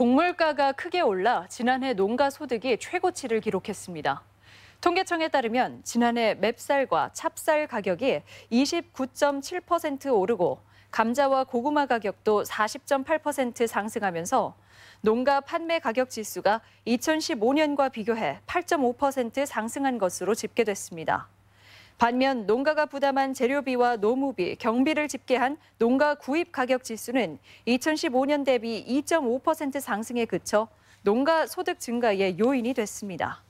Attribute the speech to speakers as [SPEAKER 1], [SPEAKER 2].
[SPEAKER 1] 곡물가가 크게 올라 지난해 농가 소득이 최고치를 기록했습니다. 통계청에 따르면 지난해 맵쌀과 찹쌀 가격이 29.7% 오르고 감자와 고구마 가격도 40.8% 상승하면서 농가 판매 가격 지수가 2015년과 비교해 8.5% 상승한 것으로 집계됐습니다. 반면 농가가 부담한 재료비와 노무비, 경비를 집계한 농가 구입 가격 지수는 2015년 대비 2.5% 상승에 그쳐 농가 소득 증가의 요인이 됐습니다.